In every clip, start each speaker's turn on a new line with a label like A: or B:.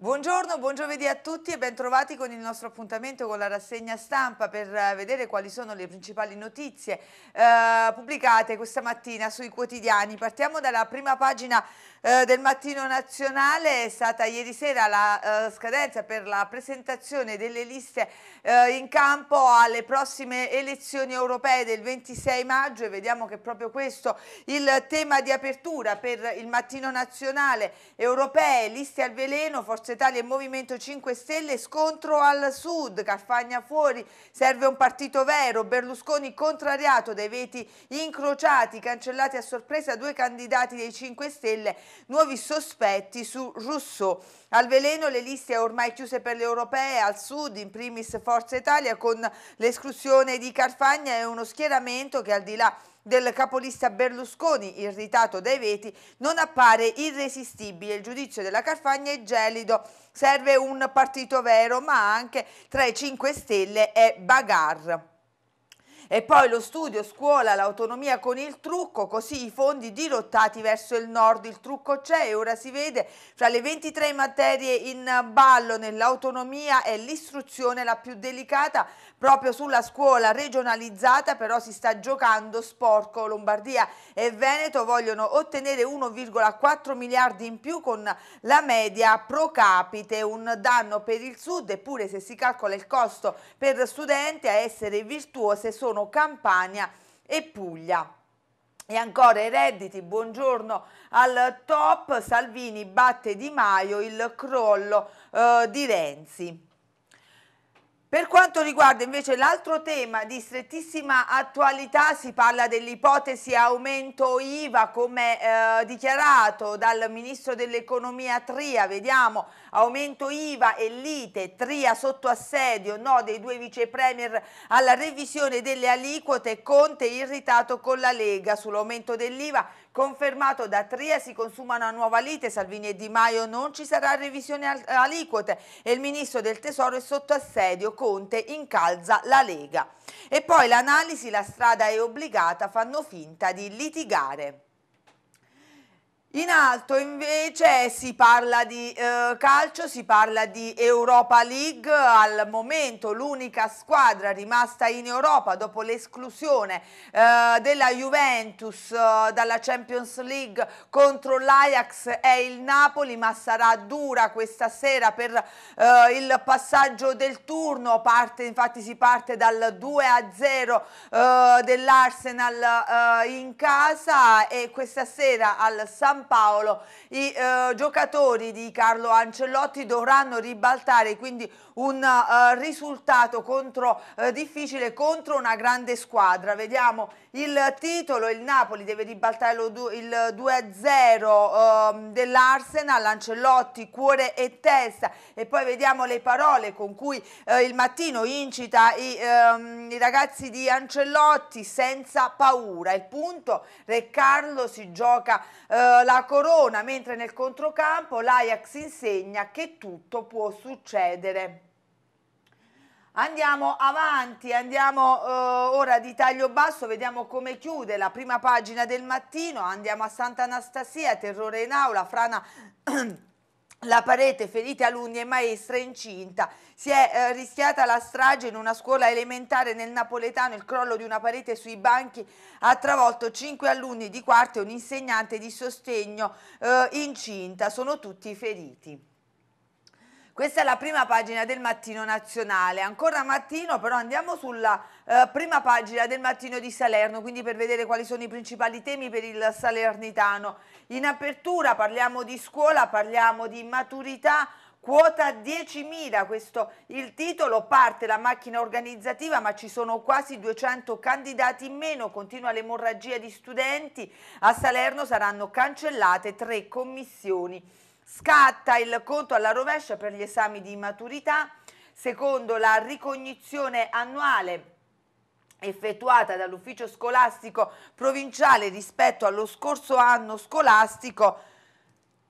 A: Buongiorno, buon giovedì a tutti e bentrovati con il nostro appuntamento con la rassegna stampa per eh, vedere quali sono le principali notizie eh, pubblicate questa mattina sui quotidiani. Partiamo dalla prima pagina eh, del Mattino Nazionale, è stata ieri sera la eh, scadenza per la presentazione delle liste eh, in campo alle prossime elezioni europee del 26 maggio e vediamo che è proprio questo il tema di apertura per il Mattino Nazionale europee, liste al veleno, forse Forza Italia e Movimento 5 Stelle, scontro al sud, Carfagna fuori, serve un partito vero, Berlusconi contrariato dai veti incrociati, cancellati a sorpresa due candidati dei 5 Stelle, nuovi sospetti su Rousseau. Al veleno le liste ormai chiuse per le europee, al sud in primis Forza Italia con l'esclusione di Carfagna e uno schieramento che al di là del capolista Berlusconi, irritato dai veti, non appare irresistibile. Il giudizio della Carfagna è gelido, serve un partito vero, ma anche tra i 5 Stelle è bagarre. E poi lo studio scuola l'autonomia con il trucco, così i fondi dirottati verso il nord. Il trucco c'è e ora si vede fra le 23 materie in ballo nell'autonomia è l'istruzione la più delicata proprio sulla scuola regionalizzata, però si sta giocando sporco. Lombardia e Veneto vogliono ottenere 1,4 miliardi in più con la media pro capite, un danno per il sud, eppure se si calcola il costo per studente a essere virtuose sono sono Campania e Puglia. E ancora i redditi, buongiorno al top, Salvini batte Di Maio il crollo eh, di Renzi. Per quanto riguarda invece l'altro tema di strettissima attualità si parla dell'ipotesi aumento IVA come eh, dichiarato dal Ministro dell'Economia Tria, vediamo aumento IVA e lite, Tria sotto assedio, no dei due vicepremier alla revisione delle aliquote, Conte irritato con la Lega sull'aumento dell'IVA Confermato da Tria si consuma una nuova lite, Salvini e Di Maio non ci sarà revisione aliquote e il ministro del Tesoro è sotto assedio, Conte incalza la Lega. E poi l'analisi, la strada è obbligata, fanno finta di litigare. In alto invece si parla di eh, calcio, si parla di Europa League, al momento l'unica squadra rimasta in Europa dopo l'esclusione eh, della Juventus eh, dalla Champions League contro l'Ajax è il Napoli, ma sarà dura questa sera per eh, il passaggio del turno, parte, infatti si parte dal 2 a 0 eh, dell'Arsenal eh, in casa e questa sera al San San Paolo. I eh, giocatori di Carlo Ancelotti dovranno ribaltare quindi un uh, risultato contro, uh, difficile contro una grande squadra. Vediamo il titolo, il Napoli deve ribaltare du il 2-0 uh, ehm, dell'Arsenal, Ancellotti, cuore e testa e poi vediamo le parole con cui eh, il mattino incita i, um, i ragazzi di Ancellotti senza paura. Il punto, Re Carlo si gioca la corona mentre nel controcampo l'Ajax insegna che tutto può succedere. Andiamo avanti, andiamo eh, ora di taglio basso, vediamo come chiude la prima pagina del mattino, andiamo a Santa Anastasia, terrore in aula, frana... La parete ferite alunni e maestra incinta. Si è eh, rischiata la strage in una scuola elementare nel napoletano. Il crollo di una parete sui banchi ha travolto cinque alunni di quarto e un insegnante di sostegno eh, incinta. Sono tutti feriti. Questa è la prima pagina del mattino nazionale, ancora mattino però andiamo sulla eh, prima pagina del mattino di Salerno, quindi per vedere quali sono i principali temi per il salernitano. In apertura parliamo di scuola, parliamo di maturità, quota 10.000, questo il titolo, parte la macchina organizzativa ma ci sono quasi 200 candidati in meno, continua l'emorragia di studenti, a Salerno saranno cancellate tre commissioni Scatta il conto alla rovescia per gli esami di maturità secondo la ricognizione annuale effettuata dall'ufficio scolastico provinciale rispetto allo scorso anno scolastico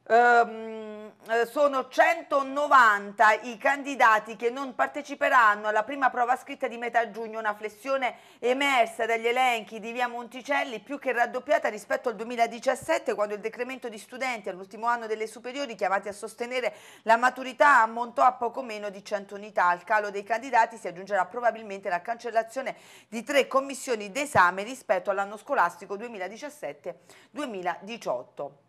A: ehm, eh, sono 190 i candidati che non parteciperanno alla prima prova scritta di metà giugno, una flessione emersa dagli elenchi di via Monticelli più che raddoppiata rispetto al 2017 quando il decremento di studenti all'ultimo anno delle superiori chiamati a sostenere la maturità ammontò a poco meno di 100 unità. Al calo dei candidati si aggiungerà probabilmente la cancellazione di tre commissioni d'esame rispetto all'anno scolastico 2017-2018.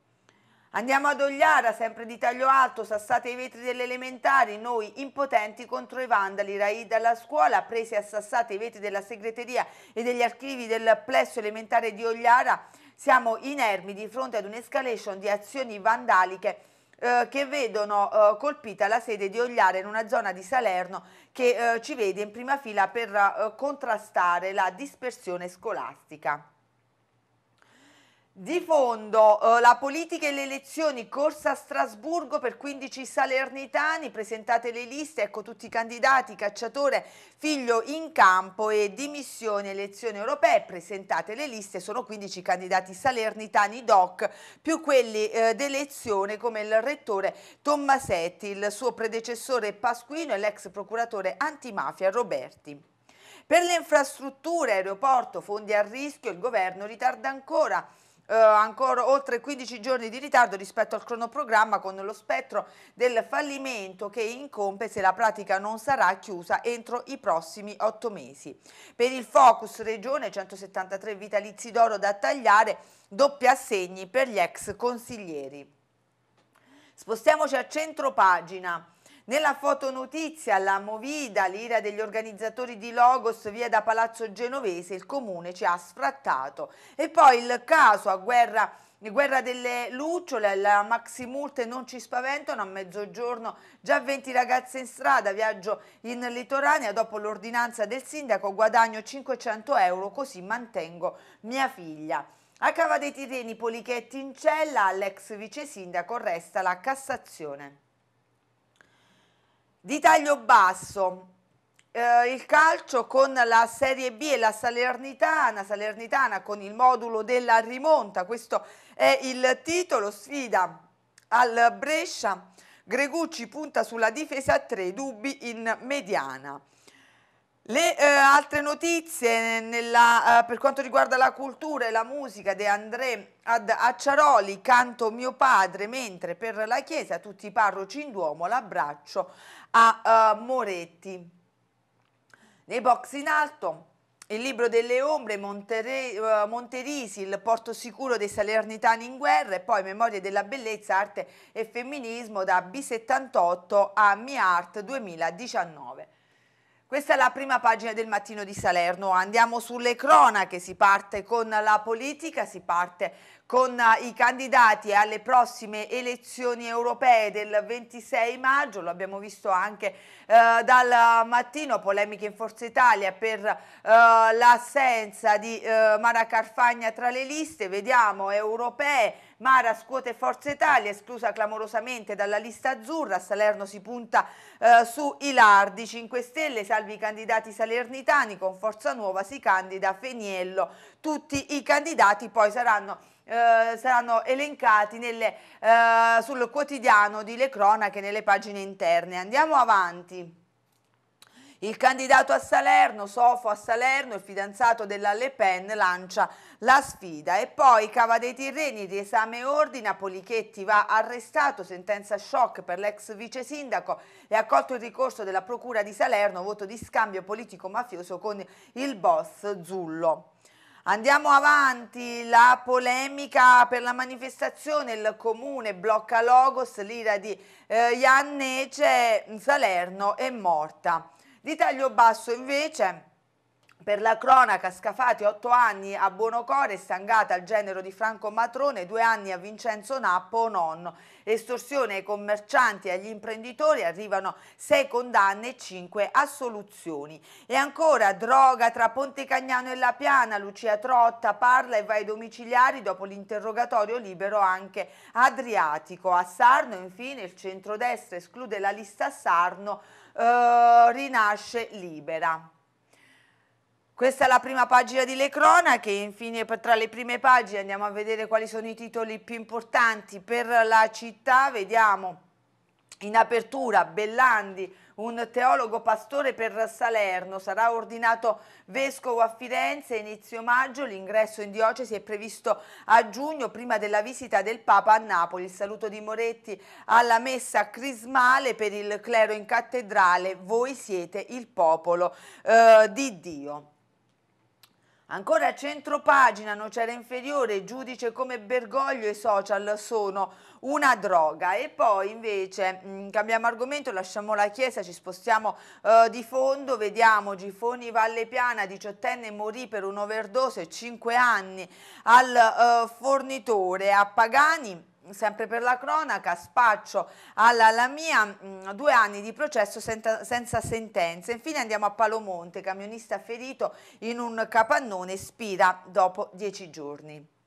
A: Andiamo ad Ogliara, sempre di taglio alto, sassate i vetri delle elementari, noi impotenti contro i vandali, raid alla scuola, presi a sassate i vetri della segreteria e degli archivi del plesso elementare di Ogliara, siamo inermi di fronte ad un'escalation di azioni vandaliche eh, che vedono eh, colpita la sede di Ogliara in una zona di Salerno che eh, ci vede in prima fila per eh, contrastare la dispersione scolastica. Di fondo, eh, la politica e le elezioni, corsa a Strasburgo per 15 salernitani, presentate le liste, ecco tutti i candidati, cacciatore, figlio in campo e dimissioni, elezioni europee, presentate le liste, sono 15 candidati salernitani doc, più quelli eh, d'elezione come il rettore Tommasetti, il suo predecessore Pasquino e l'ex procuratore antimafia Roberti. Per le infrastrutture, aeroporto, fondi a rischio, il governo ritarda ancora eh, ancora oltre 15 giorni di ritardo rispetto al cronoprogramma con lo spettro del fallimento che incombe se la pratica non sarà chiusa entro i prossimi 8 mesi. Per il Focus Regione 173 vitalizi d'oro da tagliare, doppi assegni per gli ex consiglieri. Spostiamoci a centro pagina. Nella fotonotizia La Movida, l'ira degli organizzatori di Logos via da Palazzo Genovese, il comune ci ha sfrattato. E poi il caso a guerra, guerra delle lucciole, la maxi multe non ci spaventano, a mezzogiorno già 20 ragazze in strada, viaggio in litoranea, dopo l'ordinanza del sindaco guadagno 500 euro così mantengo mia figlia. A Cava dei tireni Polichetti in cella, all'ex vice sindaco resta la Cassazione di taglio basso eh, il calcio con la Serie B e la Salernitana, Salernitana con il modulo della rimonta, questo è il titolo, sfida al Brescia, Gregucci punta sulla difesa a tre dubbi in mediana. Le eh, altre notizie nella, eh, per quanto riguarda la cultura e la musica di André ad Acciaroli, canto mio padre, mentre per la Chiesa tutti i parroci in Duomo l'abbraccio a uh, Moretti. Nei box in alto il libro delle ombre, Monterrey, uh, eh, Monterisi, il porto sicuro dei salernitani in guerra e poi Memorie della bellezza, arte e femminismo da B78 a Mi Art 2019. Questa è la prima pagina del mattino di Salerno, andiamo sulle cronache, si parte con la politica, si parte con eh, i candidati alle prossime elezioni europee del 26 maggio, lo abbiamo visto anche eh, dal mattino, polemiche in Forza Italia per eh, l'assenza di eh, Mara Carfagna tra le liste, vediamo europee, Mara scuote Forza Italia, esclusa clamorosamente dalla lista azzurra, Salerno si punta eh, su Ilardi, 5 Stelle, salvi i candidati salernitani, con Forza Nuova si candida Feniello, tutti i candidati poi saranno eh, saranno elencati nelle, eh, sul quotidiano di Le Cronache nelle pagine interne. Andiamo avanti. Il candidato a Salerno, Sofo a Salerno, il fidanzato della Le Pen, lancia la sfida. E poi Cava dei Tirreni, riesame ordina, Polichetti va arrestato, sentenza shock per l'ex vice sindaco e accolto il ricorso della Procura di Salerno, voto di scambio politico-mafioso con il boss Zullo. Andiamo avanti, la polemica per la manifestazione, il comune blocca Logos, l'ira di eh, Iannece, Salerno è morta. Di taglio basso invece per la cronaca, Scafati 8 anni a Buonocore, stangata al genero di Franco Matrone, 2 anni a Vincenzo Nappo, nonno. Estorsione ai commercianti e agli imprenditori, arrivano 6 condanne e 5 assoluzioni. E ancora droga tra Ponte Cagnano e La Piana, Lucia Trotta parla e va ai domiciliari dopo l'interrogatorio libero anche Adriatico. A Sarno infine il centrodestra esclude la lista Sarno, eh, rinasce libera. Questa è la prima pagina di Le Cronache, infine tra le prime pagine andiamo a vedere quali sono i titoli più importanti per la città, vediamo in apertura Bellandi, un teologo pastore per Salerno, sarà ordinato vescovo a Firenze inizio maggio, l'ingresso in diocesi è previsto a giugno prima della visita del Papa a Napoli, il saluto di Moretti alla messa crismale per il clero in cattedrale, voi siete il popolo eh, di Dio. Ancora a centro pagina, Nocera Inferiore, giudice come Bergoglio e social sono una droga. E poi invece mh, mm, cambiamo argomento, lasciamo la chiesa, ci spostiamo uh, di fondo, vediamo Gifoni Valle Piana, diciottenne, morì per un'overdose, 5 anni al uh, fornitore a Pagani sempre per la cronaca, Spaccio alla Lamia, mm, due anni di processo senza, senza, sentenza. Infine andiamo a Palomonte, camionista ferito in un capannone, spira dopo dieci giorni.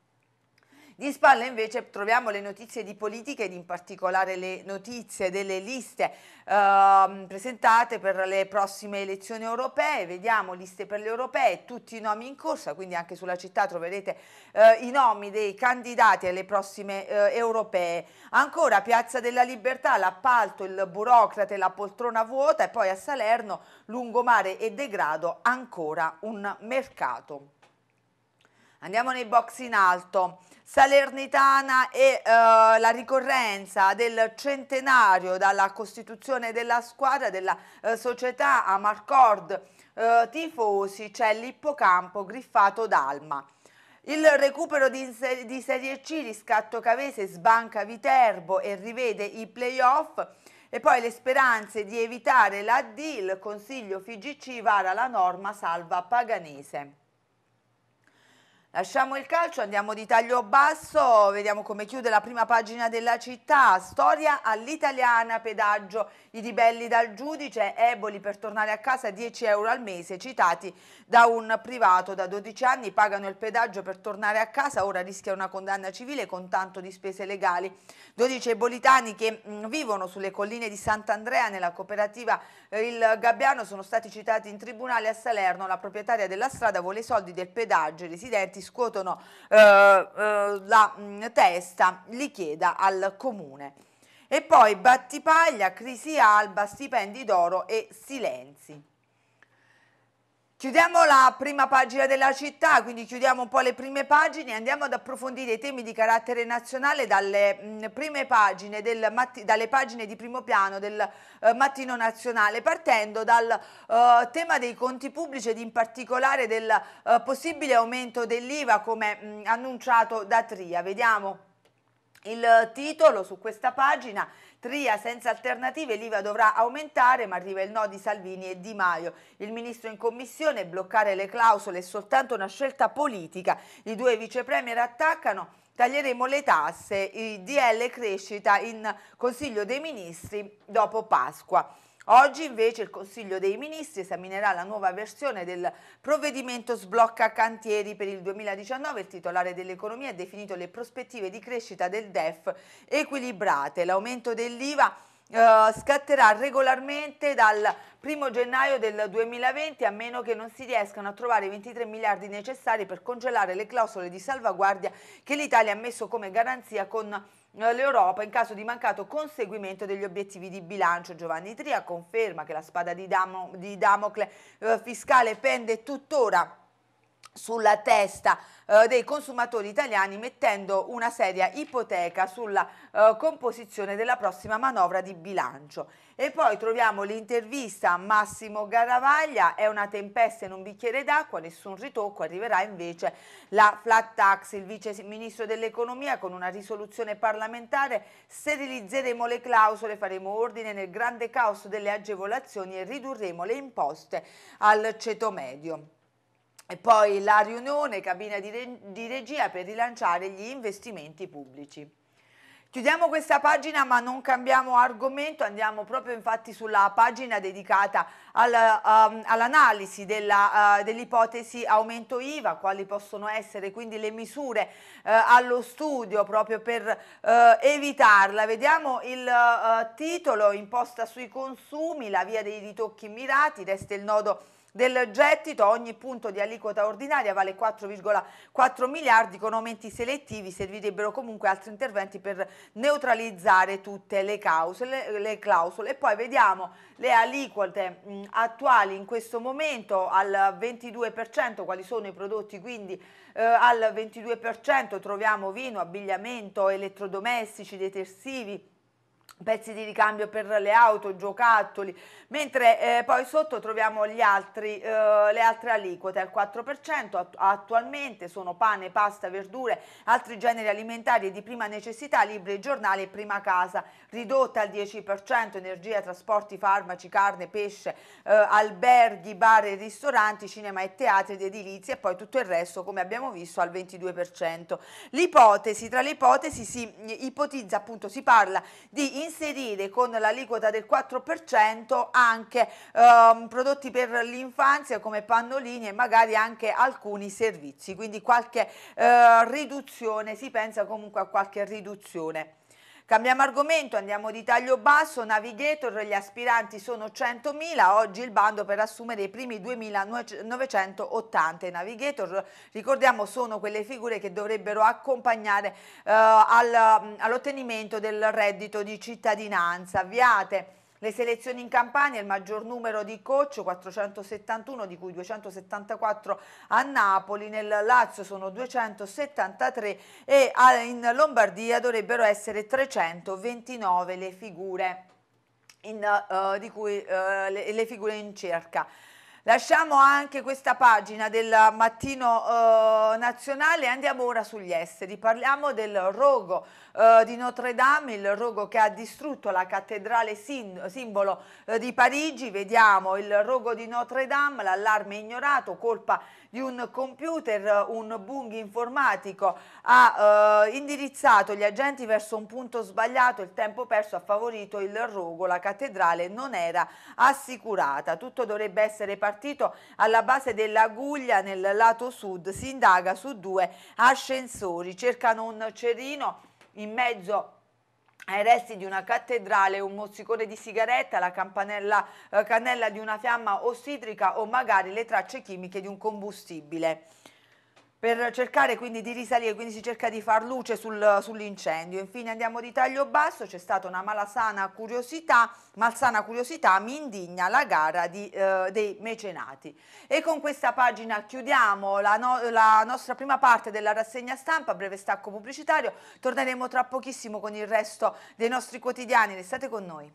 A: Di spalle invece troviamo le notizie di politica ed in particolare le notizie delle liste eh, presentate per le prossime elezioni europee. Vediamo liste per le europee, tutti i nomi in corsa, quindi anche sulla città troverete eh, i nomi dei candidati alle prossime eh, europee. Ancora Piazza della Libertà, l'appalto, il burocrate, la poltrona vuota e poi a Salerno, lungomare e degrado, ancora un mercato. Andiamo nei box in alto. Salernitana e eh, la ricorrenza del centenario dalla costituzione della squadra della eh, società Amarcord eh, Tifosi c'è l'ippocampo griffato d'Alma. Il recupero di, di Serie C, riscatto Cavese, sbanca Viterbo e rivede i playoff e poi le speranze di evitare la deal, Consiglio FIGC vara la norma salva Paganese. Lasciamo il calcio, andiamo di taglio basso, vediamo come chiude la prima pagina della città. Storia all'italiana, pedaggio, i ribelli dal giudice, eboli per tornare a casa 10 euro al mese, citati da un privato da 12 anni, pagano il pedaggio per tornare a casa, ora rischia una condanna civile con tanto di spese legali. 12 ebolitani che mm, vivono sulle colline di Sant'Andrea nella cooperativa Il Gabbiano sono stati citati in tribunale a Salerno, la proprietaria della strada vuole i soldi del pedaggio, i residenti scuotono eh, eh la mm, testa, li chieda al comune. E poi Battipaglia, Crisi Alba, Stipendi d'Oro e Silenzi. Chiudiamo la prima pagina della città, quindi chiudiamo un po' le prime pagine e andiamo ad approfondire i temi di carattere nazionale dalle mm, prime pagine, dalle pagine di primo piano del eh, mattino nazionale, partendo dal eh, tema dei conti pubblici ed in particolare del eh, possibile aumento dell'IVA come mh, mm, annunciato da Tria. Vediamo il titolo su questa pagina Tria senza alternative, l'IVA dovrà aumentare, ma arriva il no di Salvini e Di Maio. Il ministro in commissione, bloccare le clausole è soltanto una scelta politica. I due vicepremier attaccano, taglieremo le tasse, il DL crescita in Consiglio dei Ministri dopo Pasqua. Oggi invece il Consiglio dei Ministri esaminerà la nuova versione del provvedimento sblocca cantieri per il 2019. Il titolare dell'economia ha definito le prospettive di crescita del DEF equilibrate. L'aumento dell'IVA eh, scatterà regolarmente dal 1 gennaio del 2020 a meno che non si riescano a trovare i 23 miliardi necessari per congelare le clausole di salvaguardia che l'Italia ha messo come garanzia con l'Europa in caso di mancato conseguimento degli obiettivi di bilancio. Giovanni Tria conferma che la spada di, Damo, di Damocle eh, fiscale pende tuttora sulla testa eh, dei consumatori italiani mettendo una seria ipoteca sulla eh, composizione della prossima manovra di bilancio. E poi troviamo l'intervista a Massimo Garavaglia, è una tempesta in un bicchiere d'acqua, nessun ritocco, arriverà invece la flat tax, il vice ministro dell'economia con una risoluzione parlamentare, sterilizzeremo le clausole, faremo ordine nel grande caos delle agevolazioni e ridurremo le imposte al ceto medio. E poi la riunione cabina di, re, di regia per rilanciare gli investimenti pubblici. Chiudiamo questa pagina ma non cambiamo argomento, andiamo proprio infatti sulla pagina dedicata al, um, all'analisi della, uh, dell'ipotesi aumento IVA, quali possono essere quindi le misure uh, allo studio proprio per uh, evitarla. Vediamo il titolo, imposta sui consumi, la via dei ritocchi mirati, resta il nodo del gettito, ogni punto di aliquota ordinaria vale 4,4 miliardi, con aumenti selettivi servirebbero comunque altri interventi per neutralizzare tutte le, cause, le, le clausole. E poi vediamo le aliquote mh, mm, attuali in questo momento al 22%, quali sono i prodotti quindi eh, al 22% troviamo vino, abbigliamento, elettrodomestici, detersivi, pezzi di ricambio per le auto, giocattoli, mentre eh, poi sotto troviamo altri, eh, le altre aliquote al 4%, attualmente sono pane, pasta, verdure, altri generi alimentari di prima necessità, libri e giornali e prima casa, ridotta al 10%, energia, trasporti, farmaci, carne, pesce, eh, alberghi, bar e ristoranti, cinema e teatri ed edilizie e poi tutto il resto come abbiamo visto al 22%. L'ipotesi, tra le ipotesi si ipotizza appunto, si parla di inserire con l'aliquota del 4% anche ehm, prodotti per l'infanzia come pannolini e magari anche alcuni servizi, quindi qualche eh, riduzione, si pensa comunque a qualche riduzione. Cambiamo argomento, andiamo di taglio basso, Navigator, gli aspiranti sono 100.000, oggi il bando per assumere i primi 2.980 Navigator, ricordiamo sono quelle figure che dovrebbero accompagnare eh, all'ottenimento del reddito di cittadinanza. Avviate le selezioni in Campania, il maggior numero di coach, 471, di cui 274 a Napoli, nel Lazio sono 273 e in Lombardia dovrebbero essere 329 le figure, in, uh, di cui, uh, le, le figure in cerca. Lasciamo anche questa pagina del mattino eh, nazionale e andiamo ora sugli esteri. Parliamo del rogo eh, di Notre Dame, il rogo che ha distrutto la cattedrale sin, simbolo eh, di Parigi, vediamo il rogo di Notre Dame, l'allarme ignorato, colpa di un computer, un bug informatico ha eh, indirizzato gli agenti verso un punto sbagliato, il tempo perso ha favorito il rogo, la cattedrale non era assicurata, tutto dovrebbe essere partito alla base dell'aguglia nel lato sud, si indaga su due ascensori, cercano un cerino in mezzo ai resti di una cattedrale, un mozzicone di sigaretta, la campanella, eh, cannella di una fiamma ossidrica o magari le tracce chimiche di un combustibile per cercare quindi di risalire, quindi si cerca di far luce sul, sull'incendio. Infine andiamo di taglio basso, c'è stata una malasana curiosità, malsana curiosità, mi indigna la gara di, eh, dei mecenati. E con questa pagina chiudiamo la, no, la nostra prima parte della rassegna stampa, breve stacco pubblicitario, torneremo tra pochissimo con il resto dei nostri quotidiani, restate con noi.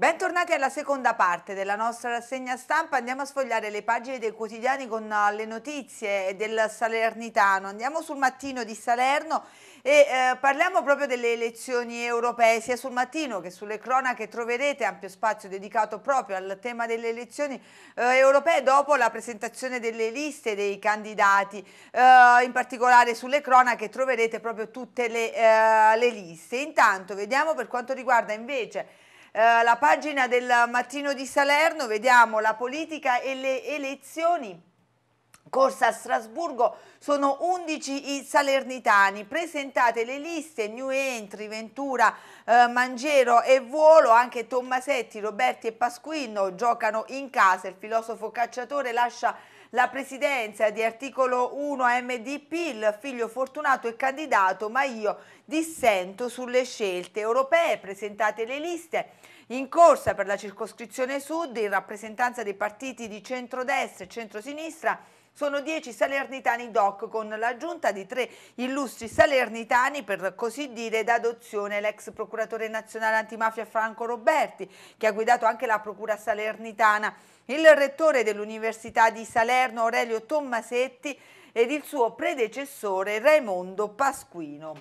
A: Bentornati alla seconda parte della nostra rassegna stampa, andiamo a sfogliare le pagine dei quotidiani con eh, le notizie del Salernitano, andiamo sul mattino di Salerno e eh, parliamo proprio delle elezioni europee, sia sul mattino che sulle cronache troverete ampio spazio dedicato proprio al tema delle elezioni eh, europee dopo la presentazione delle liste dei candidati, eh, in particolare sulle cronache troverete proprio tutte le, eh, le liste. Intanto vediamo per quanto riguarda invece eh, la pagina del Mattino di Salerno, vediamo la politica e le elezioni. Corsa a Strasburgo sono 11 i salernitani, presentate le liste New Entry, Ventura, eh, Mangero e Volo, anche Tommasetti, Roberti e Pasquino giocano in casa, il filosofo cacciatore lascia la presidenza di articolo 1 MDP, il figlio fortunato è candidato, ma io dissento sulle scelte europee, presentate le liste. In corsa per la circoscrizione sud, in rappresentanza dei partiti di centrodestra e centrosinistra, sono dieci salernitani doc con l'aggiunta di tre illustri salernitani per così dire d'adozione l'ex procuratore nazionale antimafia Franco Roberti che ha guidato anche la procura salernitana il rettore dell'Università di Salerno Aurelio Tommasetti ed il suo predecessore Raimondo Pasquino.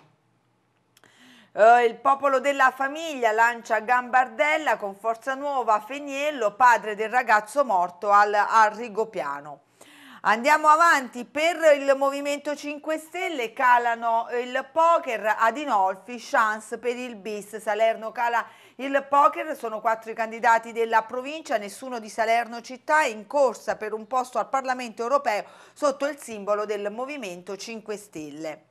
A: Uh, il popolo della famiglia lancia Gambardella con forza nuova a Feniello, padre del ragazzo morto al, al Rigopiano. Andiamo avanti, per il Movimento 5 Stelle calano il poker, Adinolfi, chance per il bis, Salerno cala il poker sono quattro i candidati della provincia, nessuno di Salerno città, in corsa per un posto al Parlamento europeo sotto il simbolo del Movimento 5 Stelle.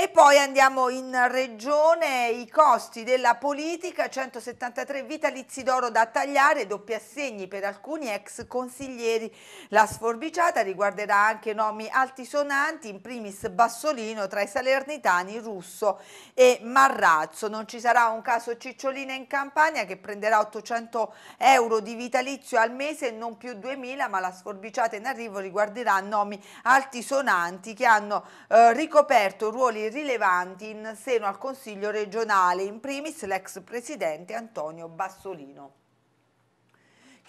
A: E poi andiamo in regione, i costi della politica, 173 vitalizi d'oro da tagliare, doppi assegni per alcuni ex consiglieri. La sforbiciata riguarderà anche nomi altisonanti, in primis Bassolino tra i salernitani Russo e Marrazzo. Non ci sarà un caso Cicciolina in Campania che prenderà 800 euro di vitalizio al mese e non più 2000, ma la sforbiciata in arrivo riguarderà nomi altisonanti che hanno eh, ricoperto ruoli rilevanti in seno al Consiglio regionale, in primis l'ex presidente Antonio Bassolino.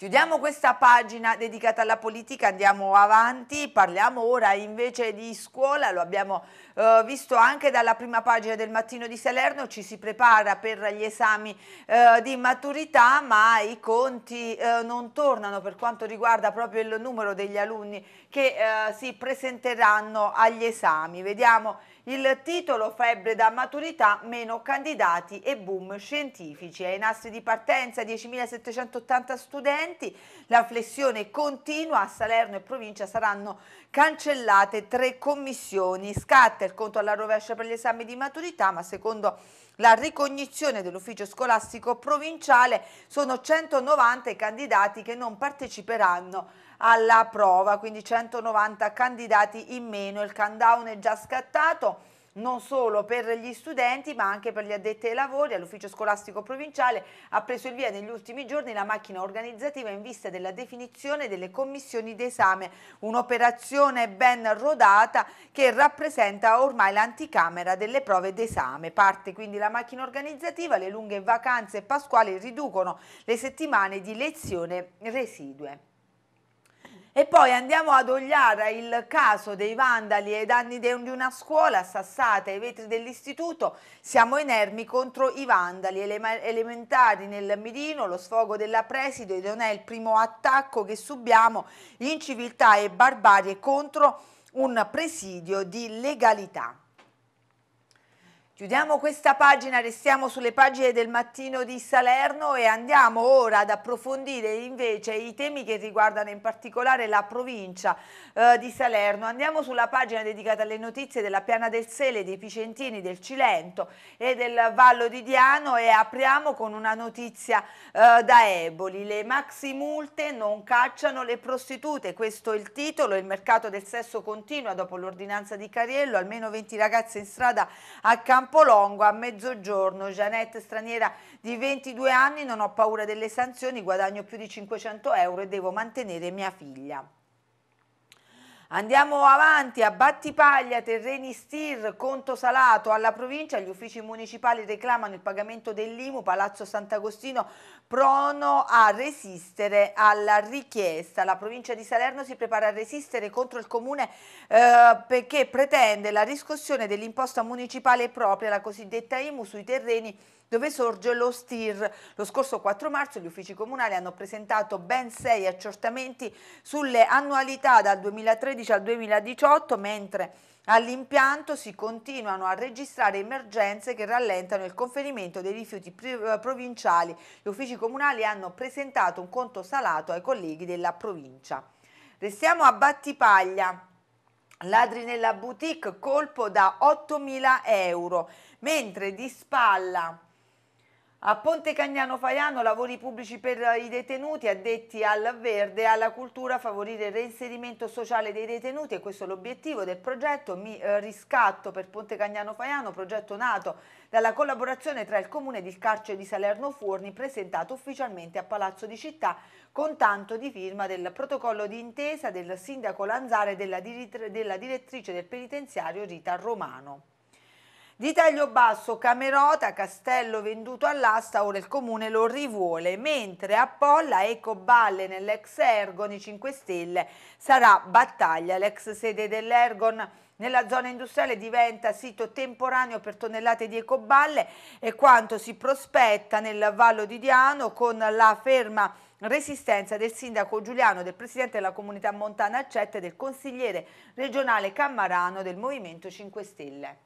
A: Chiudiamo questa pagina dedicata alla politica, andiamo avanti, parliamo ora invece di scuola, lo abbiamo eh, visto anche dalla prima pagina del mattino di Salerno, ci si prepara per gli esami eh, di maturità ma i conti eh, non tornano per quanto riguarda proprio il numero degli alunni che eh, si presenteranno agli esami. Vediamo il titolo febbre da maturità, meno candidati e boom scientifici. Ai nastri di partenza 10.780 studenti, la flessione continua, a Salerno e provincia saranno cancellate tre commissioni. Scatta il conto alla rovescia per gli esami di maturità, ma secondo la ricognizione dell'ufficio scolastico provinciale sono 190 i candidati che non parteciperanno alla prova, quindi 190 candidati in meno, il countdown è già scattato non solo per gli studenti ma anche per gli addetti ai lavori all'ufficio scolastico provinciale ha preso il via negli ultimi giorni la macchina organizzativa in vista della definizione delle commissioni d'esame un'operazione ben rodata che rappresenta ormai l'anticamera delle prove d'esame parte quindi la macchina organizzativa le lunghe vacanze pasquali riducono le settimane di lezione residue e poi andiamo ad Ogliara, il caso dei vandali e danni di una scuola assassata ai vetri dell'istituto. Siamo inermi contro i vandali elementari nel Mirino, lo sfogo della preside non è il primo attacco che subiamo, inciviltà e barbarie contro un presidio di legalità. Chiudiamo questa pagina, restiamo sulle pagine del mattino di Salerno e andiamo ora ad approfondire invece i temi che riguardano in particolare la provincia eh, di Salerno. Andiamo sulla pagina dedicata alle notizie della Piana del Sele, dei Picentini, del Cilento e del Vallo di Diano e apriamo con una notizia eh, da Eboli. Le maxi multe non cacciano le prostitute, questo è il titolo. Il mercato del sesso continua dopo l'ordinanza di Cariello, almeno 20 ragazze in strada a campo Campolongo a mezzogiorno. Jeanette, straniera di 22 anni, non ho paura delle sanzioni, guadagno più di 500 euro e devo mantenere mia figlia. Andiamo avanti a Battipaglia, Terreni Stir, conto salato alla provincia, gli uffici municipali reclamano il pagamento dell'IMU, Palazzo Sant'Agostino prono a resistere alla richiesta. La provincia di Salerno si prepara a resistere contro il comune eh, perché pretende la riscossione dell'imposta municipale propria, la cosiddetta IMU, sui terreni dove sorge lo STIR. Lo scorso 4 marzo gli uffici comunali hanno presentato ben sei accertamenti sulle annualità dal 2013 al 2018, mentre All'impianto si continuano a registrare emergenze che rallentano il conferimento dei rifiuti eh, provinciali. Gli uffici comunali hanno presentato un conto salato ai colleghi della provincia. Restiamo a Battipaglia. Ladri nella boutique colpo da 8.000 euro, mentre di spalla a Ponte Cagnano Faiano lavori pubblici per i detenuti addetti al verde e alla cultura, favorire il reinserimento sociale dei detenuti e questo è l'obiettivo del progetto Mi eh, Riscatto per Ponte Cagnano Faiano, progetto nato dalla collaborazione tra il comune ed il carcere di Salerno Forni presentato ufficialmente a Palazzo di Città con tanto di firma del protocollo di intesa del sindaco Lanzare e della direttrice del penitenziario Rita Romano. Di taglio basso Camerota, castello venduto all'asta, ora il comune lo rivuole, mentre a Polla, Ecoballe nell'ex Ergon, 5 Stelle, sarà battaglia. L'ex sede dell'Ergon nella zona industriale diventa sito temporaneo per tonnellate di ecoballe e quanto si prospetta nel Vallo di Diano con la ferma resistenza del sindaco Giuliano, del presidente della comunità montana Accetta e del consigliere regionale Cammarano del Movimento 5 Stelle.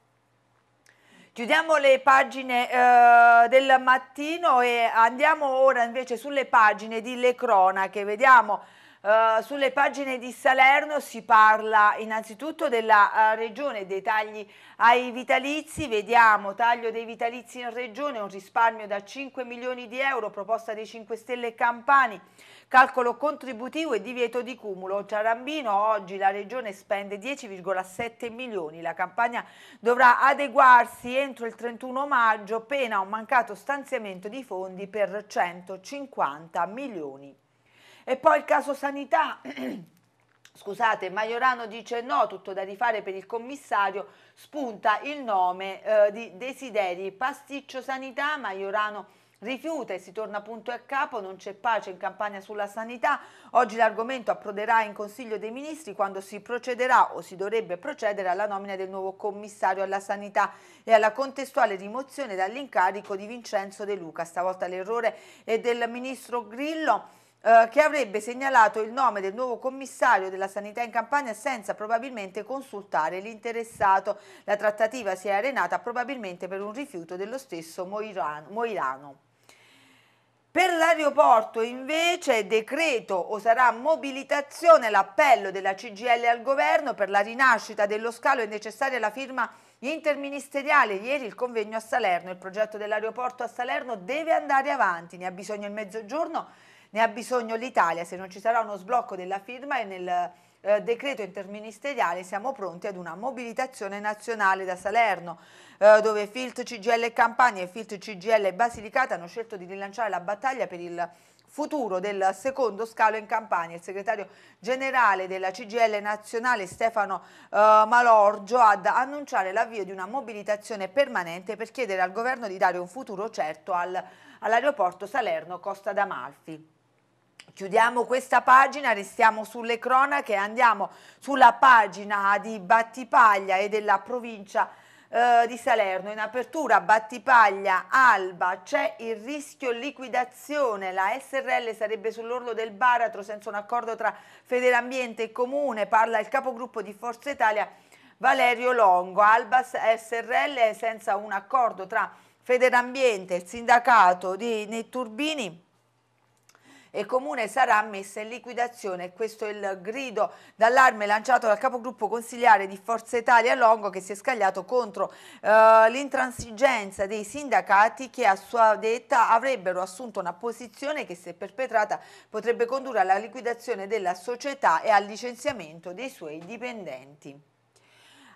A: Chiudiamo le pagine eh, del mattino e andiamo ora invece sulle pagine di Le Cronache. Vediamo eh, sulle pagine di Salerno si parla innanzitutto della eh, regione, dei tagli ai vitalizi. Vediamo taglio dei vitalizi in regione, un risparmio da 5 milioni di euro, proposta dei 5 Stelle Campani. Calcolo contributivo e divieto di cumulo. Ciarambino oggi la regione spende 10,7 milioni. La campagna dovrà adeguarsi entro il 31 maggio, pena un mancato stanziamento di fondi per 150 milioni. E poi il caso sanità. Scusate, Maiorano dice no, tutto da rifare per il commissario, spunta il nome eh, di Desideri, pasticcio sanità, Maiorano Rifiuta e si torna punto e a capo, non c'è pace in campagna sulla sanità. Oggi l'argomento approderà in Consiglio dei Ministri quando si procederà o si dovrebbe procedere alla nomina del nuovo commissario alla sanità e alla contestuale rimozione dall'incarico di Vincenzo De Luca. Stavolta l'errore è del ministro Grillo eh, che avrebbe segnalato il nome del nuovo commissario della sanità in Campania senza probabilmente consultare l'interessato. La trattativa si è arenata probabilmente per un rifiuto dello stesso Moirano. Per l'aeroporto invece decreto o sarà mobilitazione l'appello della CGL al governo per la rinascita dello scalo è necessaria la firma interministeriale. Ieri il convegno a Salerno, il progetto dell'aeroporto a Salerno deve andare avanti, ne ha bisogno il mezzogiorno ne ha bisogno l'Italia, se non ci sarà uno sblocco della firma e nel eh, decreto interministeriale siamo pronti ad una mobilitazione nazionale da Salerno, eh, dove Filt CGL Campania e Filt CGL Basilicata hanno scelto di rilanciare la battaglia per il futuro del secondo scalo in Campania. Il segretario generale della CGL nazionale Stefano eh, Malorgio ad annunciare l'avvio di una mobilitazione permanente per chiedere al governo di dare un futuro certo al, all'aeroporto Salerno Costa d'Amalfi. Chiudiamo questa pagina, restiamo sulle cronache e andiamo sulla pagina di Battipaglia e della provincia eh, di Salerno. In apertura Battipaglia, Alba, c'è il rischio liquidazione, la SRL sarebbe sull'orlo del baratro senza un accordo tra Federambiente e Comune, parla il capogruppo di Forza Italia Valerio Longo, Alba SRL senza un accordo tra Federambiente e il sindacato di Netturbini e Comune sarà messa in liquidazione. Questo è il grido d'allarme lanciato dal capogruppo consigliare di Forza Italia Longo che si è scagliato contro eh, l'intransigenza dei sindacati che a sua detta avrebbero assunto una posizione che se perpetrata potrebbe condurre alla liquidazione della società e al licenziamento dei suoi dipendenti.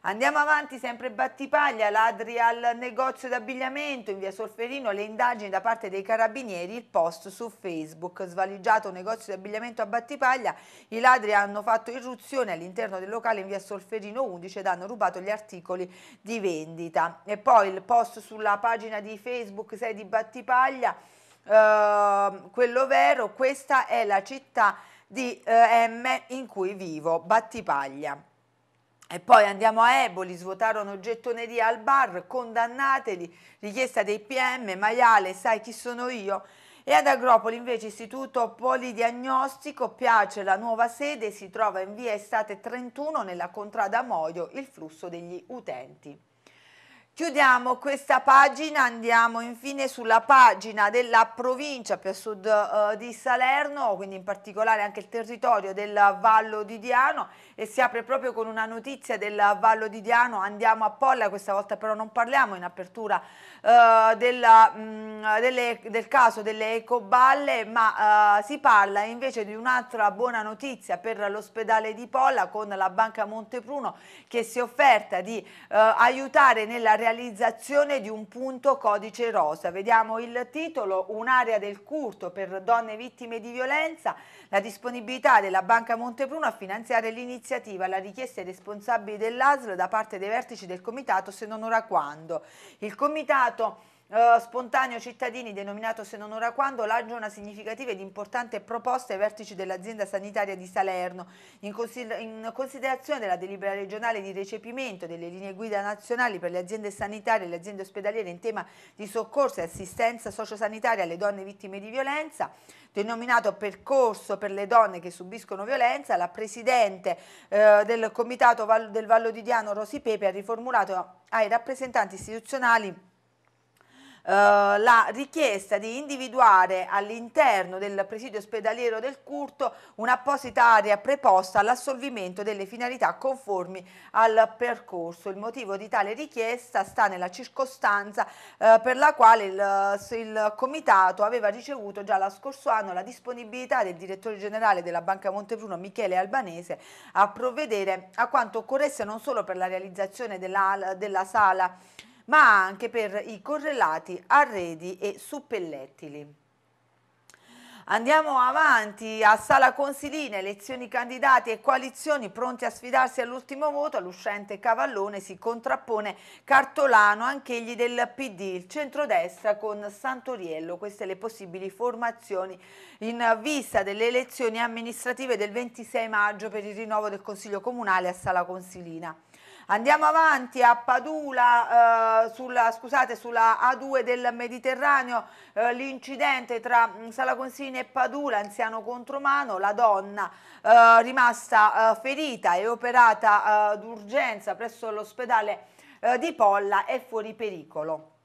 A: Andiamo avanti, sempre Battipaglia, ladri al negozio d'abbigliamento in via Solferino, le indagini da parte dei carabinieri, il post su Facebook, svaligiato un negozio d'abbigliamento a Battipaglia, i ladri hanno fatto irruzione all'interno del locale in via Solferino 11 ed hanno rubato gli articoli di vendita. E poi il post sulla pagina di Facebook 6 di Battipaglia, Uh, quello vero, questa è la città di uh, M in cui vivo, Battipaglia. E poi andiamo a Eboli, svuotarono il gettoneria al bar, condannateli, richiesta dei PM, maiale, sai chi sono io? E ad Agropoli invece istituto polidiagnostico, piace la nuova sede, si trova in via Estate 31 nella contrada Moio, il flusso degli utenti. Chiudiamo questa pagina, andiamo infine sulla pagina della provincia più a sud eh, di Salerno, quindi in particolare anche il territorio del Vallo di Diano e si apre proprio con una notizia del Vallo di Diano, andiamo a Polla, questa volta però non parliamo in apertura eh, della, mh, mm, delle, del caso delle ecoballe, ma eh, si parla invece di un'altra buona notizia per l'ospedale di Polla con la Banca Montepruno che si è offerta di eh, aiutare nella realizzazione realizzazione di un punto codice rosa. Vediamo il titolo, un'area del curto per donne vittime di violenza, la disponibilità della Banca Montebruno a finanziare l'iniziativa, la richiesta ai responsabili dell'ASL da parte dei vertici del comitato se non ora quando. Il comitato eh, spontaneo cittadini denominato se non ora quando lancia una significativa ed importante proposta ai vertici dell'azienda sanitaria di Salerno in, consider in, considerazione della delibera regionale di recepimento delle linee guida nazionali per le aziende sanitarie e le aziende ospedaliere in tema di soccorso e assistenza sociosanitaria alle donne vittime di violenza denominato percorso per le donne che subiscono violenza la presidente uh, del comitato Val del Vallo di Diano Rosi Pepe ha riformulato ai rappresentanti istituzionali eh, la richiesta di individuare all'interno del presidio ospedaliero del Curto un'apposita area preposta all'assolvimento delle finalità conformi al percorso. Il motivo di tale richiesta sta nella circostanza eh, per la quale il, eh, il, Comitato aveva ricevuto già lo scorso anno la disponibilità del direttore generale della Banca Montebruno Michele Albanese a provvedere a quanto occorresse non solo per la realizzazione della, della sala ma anche per i correlati arredi e suppellettili. Andiamo avanti a Sala Consilina, elezioni candidati e coalizioni pronti a sfidarsi all'ultimo voto, all'uscente Cavallone si contrappone Cartolano, anch'egli del PD, il centrodestra con Santoriello, queste le possibili formazioni in vista delle elezioni amministrative del 26 maggio per il rinnovo del Consiglio Comunale a Sala Consilina. Andiamo avanti a Padula, eh, sulla, scusate, sulla A2 del Mediterraneo, eh, l'incidente tra mm, Salaconsini e Padula, anziano contromano, la donna eh, rimasta eh, ferita e operata eh, d'urgenza presso l'ospedale eh, di Polla è fuori pericolo.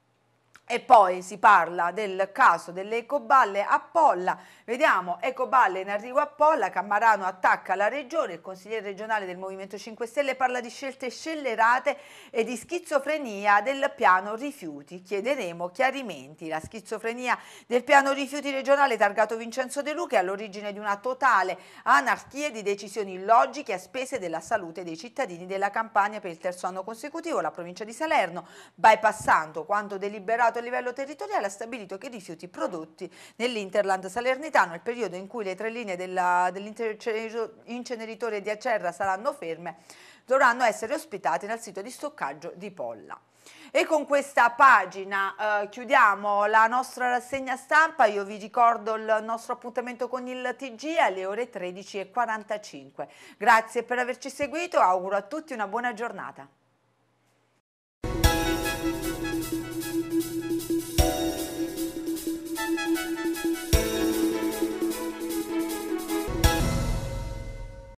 A: E poi si parla del caso delle ecoballe a Polla, vediamo ecoballe in arrivo a Polla, Cammarano attacca la regione, il consigliere regionale del Movimento 5 Stelle parla di scelte scellerate e di schizofrenia del piano rifiuti, chiederemo chiarimenti. La schizofrenia del piano rifiuti regionale targato Vincenzo De Luca è all'origine di una totale anarchia di decisioni illogiche a spese della salute dei cittadini della Campania per il terzo anno consecutivo, la provincia di Salerno, bypassando quanto deliberato a livello territoriale ha stabilito che i rifiuti prodotti nell'Interland salernitano, nel periodo in cui le tre linee dell'inceneritore dell di Acerra saranno ferme, dovranno essere ospitate nel sito di stoccaggio di Polla. E con questa pagina eh, chiudiamo la nostra rassegna stampa, io vi ricordo il nostro appuntamento con il TG alle ore 13.45. Grazie per averci seguito, auguro a tutti una buona giornata.